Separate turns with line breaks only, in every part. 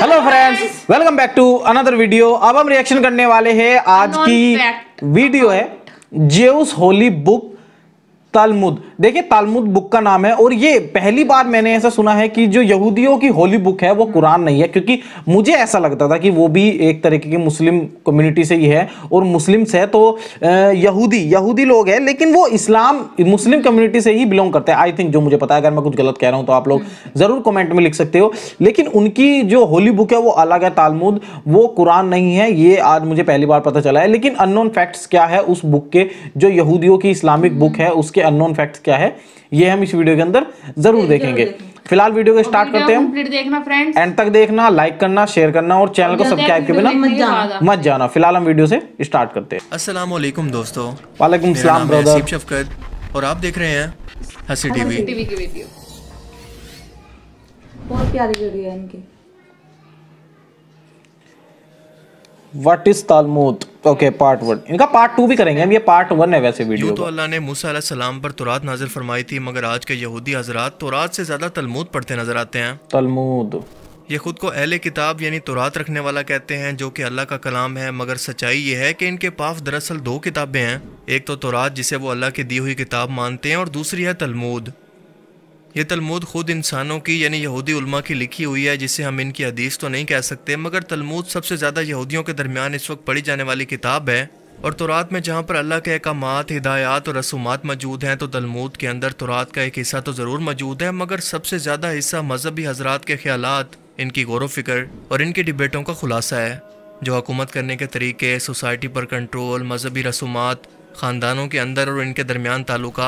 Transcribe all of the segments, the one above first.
Hello friends welcome back to another video अब हम reaction करने वाले हैं आज की वीडियो है जेउस होली बुक तालमुद देखिए तालमुद बुक का नाम है और ये पहली बार मैंने ऐसा सुना है कि जो यहूदियों की होली बुक है वो हम्म। कुरान नहीं है क्योंकि मुझे ऐसा लगता था कि वो भी एक तरीके की मुस्लिम कम्युनिटी से ही है और मुस्लिम्स है तो यहूदी यहूदी लोग हैं लेकिन वो इस्लाम मुस्लिम कम्युनिटी से ही बिलोंग करते हैं आई थिंक जो मुझे पता है अगर मैं कुछ गलत कह रहा हूँ तो आप लोग हम्म। ज़रूर कॉमेंट में लिख सकते हो लेकिन उनकी जो होली बुक है वो अलग है तालमुद वो कुरान नहीं है ये आज मुझे पहली बार पता चला है लेकिन अननोन फैक्ट्स क्या है उस बुक के जो यहूदियों की इस्लामिक हम्म। बुक है उसके इसके अननोन फैक्ट्स क्या है ये हम इस वीडियो के अंदर जरूर देखेंगे फिलहाल वीडियो को स्टार्ट करते हैं एंड तक देखना लाइक करना शेयर करना और चैनल को सब्सक्राइब के बिना मत जाना फिलहाल हम वीडियो से स्टार्ट करते हैं
असलम दोस्तों वालेकुम सलाम ब्रदर शफकत और आप देख रहे हैं हसी टीवी
बहुत प्यारी वीडियो है इनकी what is Talmud okay part one इनका पार्ट टू भी करेंगे हम ये पार्ट वन है वैसे वीडियो तो
अल्लाह ने मूसा सलाम पर तुरात नाजिल फरमाई थी मगर आज के यहूदी हजरात तुरात से ज्यादा तलमूद पढ़ते नजर आते हैं
तलमूद
ये खुद को अहले किताब यानी तुरात रखने वाला कहते हैं जो कि अल्लाह का कलाम है मगर सच्चाई ये है कि इनके पास दरअसल दो किताबें हैं एक तो तुरात जिसे वो अल्लाह की दी हुई किताब मानते हैं और दूसरी है तलमूद ये तलमूद खुद इंसानों की यानी यहूदी उलमा की लिखी हुई है जिसे हम इनकी हदीस तो नहीं कह सकते मगर तलमूद सबसे ज़्यादा यहूदियों के दरमियान इस वक्त पढ़ी जाने वाली किताब है और तुरात में जहाँ पर अल्लाह के अहकाम हिदायत और रसूमात मौजूद हैं तो तलमूद के अंदर तुरात का एक हिस्सा तो ज़रूर मौजूद है मगर सबसे ज़्यादा हिस्सा मजहबी हजरात के ख्याल इनकी गौर वफिक्र और इनकी डिबेटों का खुलासा है जो हुकूमत करने के तरीके सोसाइटी पर कंट्रोल मजहबी रसूमात ख़ानदानों के अंदर और इनके दरमियान ताल्लुक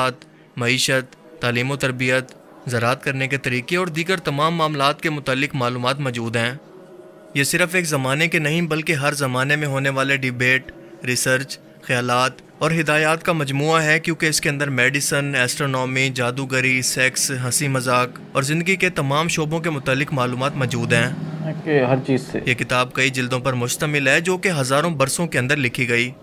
मीशत तालीम तरबियत ज़रात करने के तरीके और दीगर तमाम मामला के मतलब मालूम मौजूद हैं ये सिर्फ एक ज़माने के नहीं बल्कि हर ज़माने में होने वाले डिबेट रिसर्च ख्याल और हिदायत का मजमू है क्योंकि इसके अंदर मेडिसन एस्ट्रोनॉमी जादूगरी सेक्स हंसी मजाक और ज़िंदगी के तमाम शोबों के मतलब मालूम मौजूद
हैं हर
चीज़ से ये किताब कई जल्दों पर मुश्तमिल है जो कि हज़ारों बरसों के अंदर लिखी गई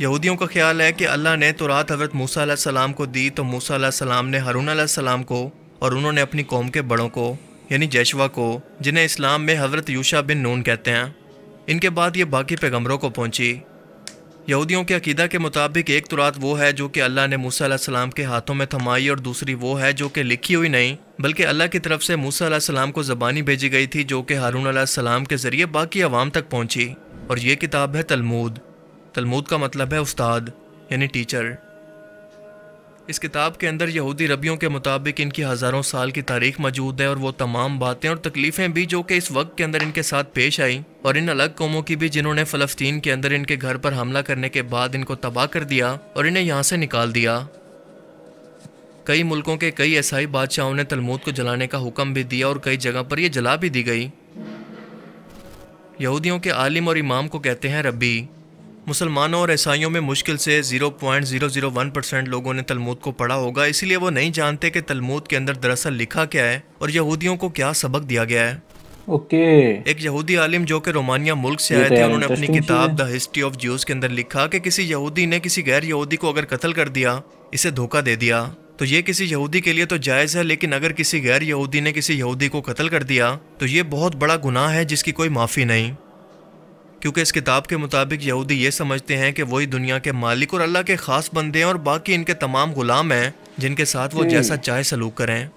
यहूदियों का ख्याल है कि अल्लाह ने तो रात हजरत मूसा सलाम को दी तो मूसा सलाम ने हरून सलाम को और उन्होंने अपनी कौम के बड़ों को यानी जैशवा को जिन्हें इस्लाम में हजरत यूशा बिन नून कहते हैं इनके बाद ये बाकी पैगम्बरों को पहुँची यहूदियों के अकीदा के मुताबिक एक तुरात वो है जो कि अल्लाह ने मूसा सलाम के हाथों में थमाई और दूसरी वो है जो कि लिखी हुई नहीं बल्कि अल्लाह की तरफ से मूसा सलाम को ज़बानी भेजी गई थी जो कि हारून सलाम के ज़रिए बाकी आवाम तक पहुँची और ये किताब है तलमूद तलमूद का मतलब है उस्ताद यानी टीचर इस किताब के अंदर यहूदी रबियों के मुताबिक इनकी हज़ारों साल की तारीख मौजूद है और वो तमाम बातें और तकलीफ़ें भी जो कि इस वक्त के अंदर इनके साथ पेश आई और इन अलग कौमों की भी जिन्होंने फ़लस्तीन के अंदर इनके घर पर हमला करने के बाद इनको तबाह कर दिया और इन्हें यहाँ से निकाल दिया कई मुल्कों के कई ऐसाई बादशाहों ने तलमूद को जलाने का हुक्म भी दिया और कई जगह पर यह जला भी दी गई यहूदियों के आलिम और इमाम को कहते हैं रबी मुसलमानों और ईसाइयों में मुश्किल से 0.001 परसेंट लोगों ने तलमूद को पढ़ा होगा इसलिए वो नहीं जानते कि तलमूद के अंदर दरअसल लिखा क्या है और यहूदियों को क्या सबक दिया गया है ओके okay. एक यहूदी आलिम जो कि रोमानिया मुल्क से आए थे तो उन्होंने अपनी किताब द हिस्ट्री ऑफ ज्यूज के अंदर लिखा कि किसी यहूदी ने किसी गैर यहूदी को अगर कत्ल कर दिया इसे धोखा दे दिया तो ये किसी यहूदी के लिए तो जायज़ है लेकिन अगर किसी गैर यहूदी ने किसी यहूदी को कत्ल कर दिया तो ये बहुत बड़ा गुनाह है जिसकी कोई माफ़ी नहीं क्योंकि इस किताब के मुताबिक यहूदी ये समझते हैं कि वही दुनिया के मालिक और अल्लाह के ख़ास बंदे हैं और बाकी इनके तमाम गुलाम हैं जिनके साथ वो हम्म। जैसा चाहे सलूक करें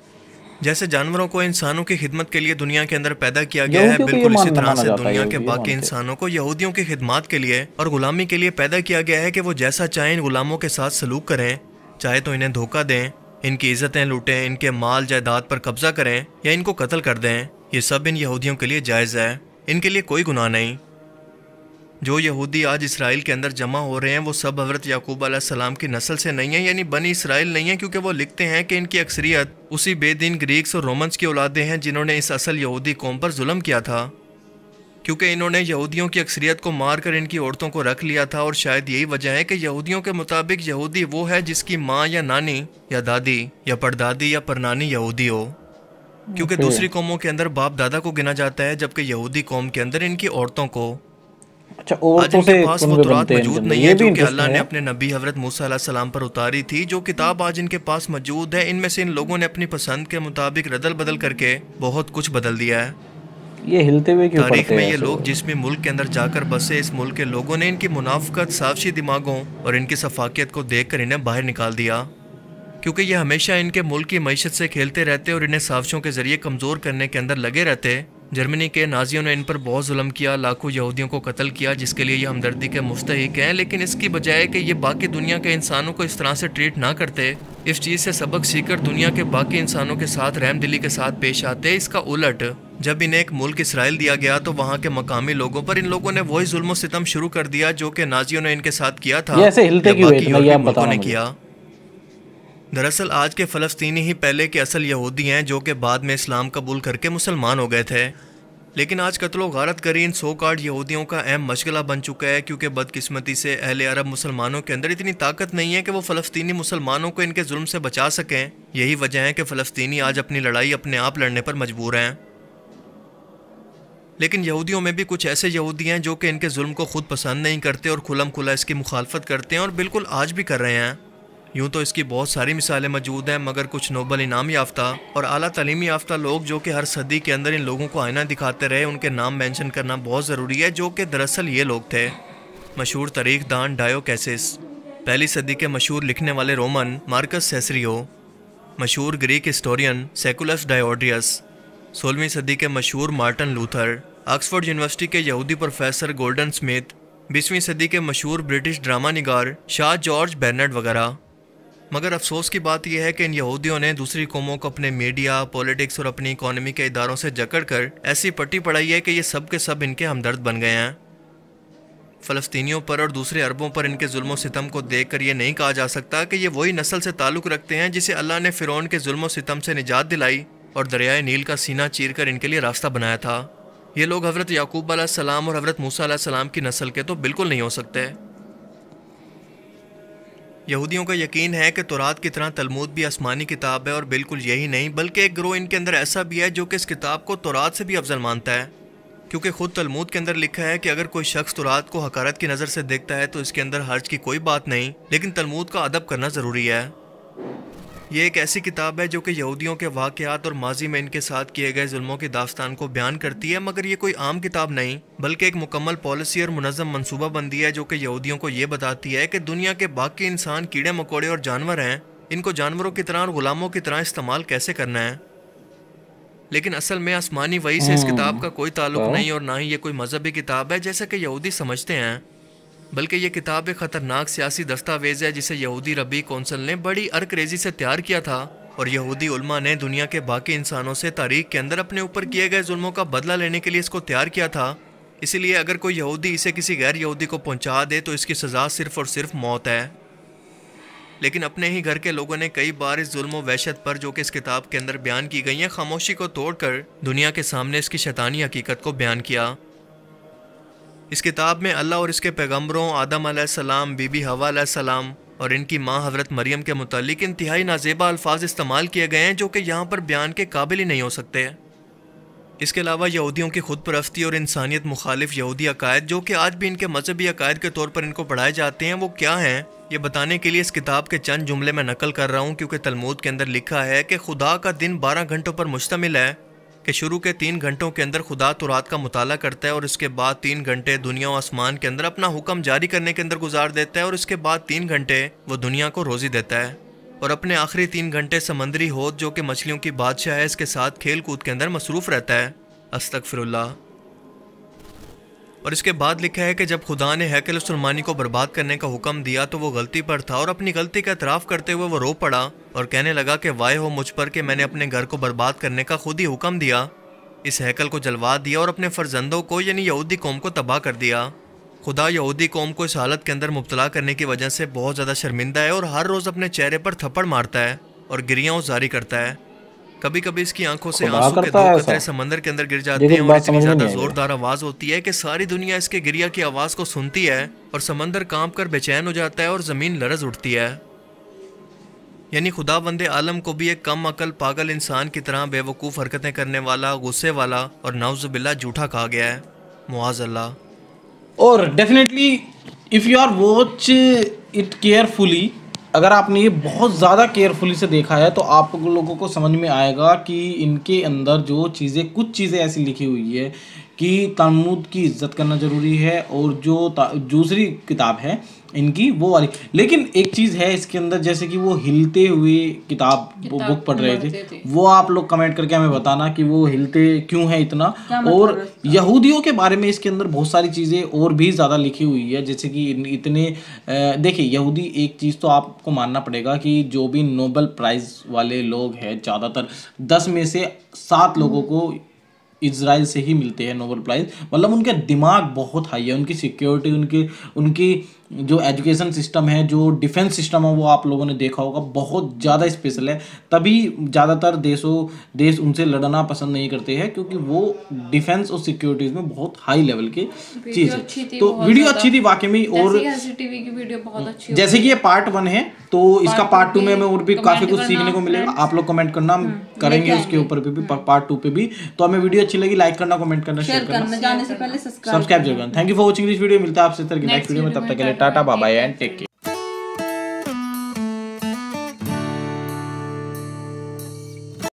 जैसे जानवरों को इंसानों की खिदमत के लिए दुनिया के अंदर पैदा किया गया है बिल्कुल इसी तरह से दुनिया के बाकी इंसानों को यहूदियों की खिदमत के लिए और गुलामी के लिए पैदा किया गया है कि वो जैसा चाहे इन गुलामों के साथ सलूक करें चाहे तो इन्हें धोखा दें इनकी इज्जतें लूटें इनके माल जायदाद पर कब्जा करें या इनको कत्ल कर दें ये सब इन यहूदियों के लिए जायज़ है इनके लिए कोई गुनाह नहीं जो यहूदी आज इसराइल के अंदर जमा हो रहे हैं वो सब हजरत याकूब सलाम की नस्ल से नहीं है यानी बनी इसराइल नहीं है क्योंकि वो लिखते हैं कि इनकी अक्सरियत उसी बेदीन ग्रीक्स और रोमन्स की औलादे हैं जिन्होंने इस असल यहूदी कौम पर जुलम किया था क्योंकि इन्होंने यहूदियों की अक्सरियत को मारकर इनकी औरतों को रख लिया था और शायद यही वजह है कि यहूदियों के मुताबिक यहूदी वो है जिसकी माँ या नानी या दादी या परदादी या परनानी यहूदी हो क्योंकि दूसरी कौमों के अंदर बाप दादा को गिना जाता है जबकि यहूदी कौम के अंदर इनकी औरतों को
अच्छा, लोगों ने
जाकर बसे इस मुल्क के लोगों ने इनकी मुनाफत साफशी दिमागों और इनकी सफाकियत को देख कर इन्हें बाहर निकाल दिया क्यूँकी ये हमेशा इनके मुल्क की मीशत से खेलते रहते और इन्हें साफों के जरिए कमज़ोर करने के अंदर लगे रहते जर्मनी के नाजियों ने इन पर बहुत जुल्म किया लाखों यहूदियों को कत्ल किया जिसके लिए ये हमदर्दी के मुस्तक हैं लेकिन इसकी बजाय कि ये बाकी दुनिया के इंसानों को इस तरह से ट्रीट ना करते इस चीज़ से सबक सीखकर दुनिया के बाकी इंसानों के साथ रहम दिली के साथ पेश आते इसका उलट जब इन्हें एक मुल्क इसराइल दिया गया तो वहाँ के मकामी लोगों पर इन लोगों ने वही जुल्म सितम शुरू कर दिया जो कि नाजियों ने इनके साथ किया था ऐसे हिलते बाकी ने किया दरअसल आज के फ़लस्तीनी ही पहले के असल यहूदी हैं जो कि बाद में इस्लाम कबूल करके मुसलमान हो गए थे लेकिन आज कतलो गारत करी इन सौ कार्ड यहूदियों का अहम मशगला बन चुका है क्योंकि बदकिस्मती से अहल अरब मुसलमानों के अंदर इतनी ताकत नहीं है कि वो फ़लस्तीनी मुसलमानों को इनके जुल्म से बचा सकें यही वजह है कि फ़लस्तीनी आज अपनी लड़ाई अपने आप लड़ने पर मजबूर हैं लेकिन यहूदियों में भी कुछ ऐसे यहूदी हैं जो कि इनके जुल्म को खुद पसंद नहीं करते और खुलम खुला इसकी मुखालफत करते हैं और बिल्कुल आज भी कर रहे हैं यूं तो इसकी बहुत सारी मिसालें मौजूद हैं मगर कुछ नोबल इनाम याफ्ता और अली तलीमी याफ्ता लोग जो कि हर सदी के अंदर इन लोगों को आईना दिखाते रहे उनके नाम मेंशन करना बहुत ज़रूरी है जो कि दरअसल ये लोग थे मशहूर तारीख दान डायो कैसेस पहली सदी के मशहूर लिखने वाले रोमन मार्कस सेसरियो मशहूर ग्रीक हिस्टोरियन सेकुलस डायोड्रियस सोलहवीं सदी के मशहूर मार्टन लूथर ऑक्सफोर्ड यूनिवर्सिटी के यहूदी प्रोफेसर गोल्डन स्मिथ बीसवीं सदी के मशहूर ब्रिटिश ड्रामा निगार शाह जॉर्ज बैरनेट वगैरह मगर अफसोस की बात यह है कि इन यहूदियों ने दूसरी कौमों को अपने मीडिया पॉलिटिक्स और अपनी इकोनॉमी के इदारों से जकड़ कर ऐसी पट्टी पढ़ाई है कि ये सब के सब इनके हमदर्द बन गए हैं फ़लस्तियों पर और दूसरे अरबों पर इनके जुल्म सितम को देख कर ये नहीं कहा जा सकता कि ये वही नस्ल से ताल्लुक़ रखते हैं जिसे अल्लाह ने फ़िरौन के जुल्म सितम से निजात दिलाई और दरियाए नील का सीना चीर कर इनके लिए रास्ता बनाया था ये लोग हज़रत याकूब सलाम और हज़रत मूसा सलाम की नस्ल के तो बिल्कुल नहीं हो सकते यहूदियों का यकीन है कि तुरात की तरह तलमूद भी आसमानी किताब है और बिल्कुल यही नहीं बल्कि एक ग्रोह इनके अंदर ऐसा भी है जो कि इस किताब को तुरात से भी अफजल मानता है क्योंकि ख़ुद तलमूद के अंदर लिखा है कि अगर कोई शख्स तुरात को हकारत की नज़र से देखता है तो इसके अंदर हर्ज की कोई बात नहीं लेकिन तलमूद का अदब करना ज़रूरी है ये एक ऐसी किताब है जो कि यहूदियों के वाकयात और माजी में इनके साथ किए गए जुल्मों की दास्तान को बयान करती है मगर ये कोई आम किताब नहीं बल्कि एक मुकम्मल पॉलिसी और मुनजम मनसूबा बंदी है जो कि यहूदियों को ये बताती है कि दुनिया के बाकी इंसान कीड़े मकोड़े और जानवर हैं इनको जानवरों की तरह और ग़ुलामों की तरह इस्तेमाल कैसे करना है लेकिन असल में आसमानी वही से इस हम्म। किताब का कोई ताल्लुक हाँ। नहीं और ना ही ये कोई मजहबी किताब है जैसा कि यहूदी समझते हैं बल्कि ये किताब एक ख़तरनाक सियासी दस्तावेज़ है जिसे यहूदी रबी कौंसिल ने बड़ी अरक्रेजी से तैयार किया था और यहूदी उलमा ने दुनिया के बाकी इंसानों से तारीख के अंदर अपने ऊपर किए गए जुल्मों का बदला लेने के लिए इसको तैयार किया था इसीलिए अगर कोई यहूदी इसे किसी गैर यहूदी को पहुंचा दे तो इसकी सज़ा सिर्फ और सिर्फ मौत है लेकिन अपने ही घर के लोगों ने कई बार इस जुल्म वहशत पर जो कि इस किताब के अंदर बयान की गई है खामोशी को तोड़कर दुनिया के सामने इसकी शैतानी हकीकत को बयान किया इस किताब में अल्लाह और इसके पैगम्बरों आदम सलाम बीबी हवा सलाम और इनकी माँ हजरत मरियम के मुतालिक इंतहाई नाजेबा अल्फाज इस्तेमाल किए गए हैं जो कि यहाँ पर बयान के काबिल ही नहीं हो सकते हैं इसके अलावा यहूदियों की खुदप्रस्ती और इंसानियत मुखालिफ यहूदी अकायद जो कि आज भी इनके मजहबी अकायद के तौर पर इनको पढ़ाए जाते हैं वो क्या हैं ये बताने के लिए इस किताब के चंद जुमले में नकल कर रहा हूँ क्योंकि तलमूद के अंदर लिखा है कि खुदा का दिन बारह घंटों पर मुश्तमिल है कि शुरू के तीन घंटों के अंदर खुदा तो रात का मुताला करता है और इसके बाद तीन घंटे दुनिया और आसमान के अंदर अपना हुक्म जारी करने के अंदर गुजार देता है और इसके बाद तीन घंटे वो दुनिया को रोज़ी देता है और अपने आखिरी तीन घंटे समंदरी होद जो कि मछलियों की बादशाह है इसके साथ खेल कूद के अंदर मसरूफ़ रहता है अस्तक और इसके बाद लिखा है कि जब खुदा ने हैकल सलमानी को बर्बाद करने का हुक्म दिया तो वो गलती पर था और अपनी गलती का इतराफ़ करते हुए वो रो पड़ा और कहने लगा कि वाय हो मुझ पर कि मैंने अपने घर को बर्बाद करने का खुद ही हुक्म दिया इस हैकल को जलवा दिया और अपने फर्जंदों को यानी यहूदी कौम को तबाह कर दिया खुदा यहूदी कौम को इस हालत के अंदर मुबतला करने की वजह से बहुत ज़्यादा शर्मिंदा है और हर रोज़ अपने चेहरे पर थप्पड़ मारता है और गिरियाँ जारी करता है कभी कभी इसकी आंखों से आंसू के दो कतरे समंदर के अंदर गिर जाते हैं और इतनी ज्यादा जोरदार आवाज होती है कि सारी दुनिया इसके गिरिया की आवाज को सुनती है और समंदर कांप कर बेचैन हो जाता है और जमीन लरज उठती है यानी खुदा बंदे आलम को भी एक कम अकल पागल इंसान की तरह बेवकूफ़ हरकतें करने वाला गुस्से वाला और नाउजबिल्ला जूठा कहा गया है
मुआजल्ला और definitely if you are watch it carefully अगर आपने ये बहुत ज़्यादा केयरफुली से देखा है तो आप लोगों को समझ में आएगा कि इनके अंदर जो चीज़ें कुछ चीज़ें ऐसी लिखी हुई है कि तमूद की इज्जत करना ज़रूरी है और जो दूसरी किताब है इनकी वो वाली लेकिन एक चीज है इसके अंदर जैसे कि वो हिलते हुए किताब, किताब बुक पढ़ रहे थे।, थे वो आप लोग कमेंट करके हमें बताना कि वो हिलते क्यों मतलब है इतना और यहूदियों के बारे में इसके अंदर बहुत सारी चीज़ें और भी ज़्यादा लिखी हुई है जैसे कि इतने देखिए यहूदी एक चीज़ तो आपको मानना पड़ेगा कि जो भी नोबल प्राइज़ वाले लोग हैं ज़्यादातर दस में से सात लोगों को इसराइल से ही मिलते हैं नोबल प्राइज़ मतलब उनके दिमाग बहुत हाई है उनकी सिक्योरिटी उनकी उनकी जो एजुकेशन सिस्टम है जो डिफेंस सिस्टम है वो आप लोगों ने देखा होगा बहुत ज़्यादा स्पेशल है तभी ज़्यादातर देशों देश उनसे लड़ना पसंद नहीं करते हैं क्योंकि वो डिफेंस और सिक्योरिटीज में बहुत हाई लेवल की चीज़ है तो वीडियो अच्छी थी वाकई में और जैसे कि ये पार्ट वन है तो इसका पार्ट टू में हमें और भी काफ़ी कुछ सीखने को मिलेगा आप लोग कमेंट करना हम्म, करेंगे उसके ऊपर भी पार्ट हम्म। टू पे भी तो हमें वीडियो अच्छी लगी लाइक करना कमेंट करना शेयर करना जाने से पहले सब्सक्राइब जरूर thank you for watching this video मिलता है आपसे तरह की नेक्स्ट वीडियो में तब तक के लिए tata bye and take care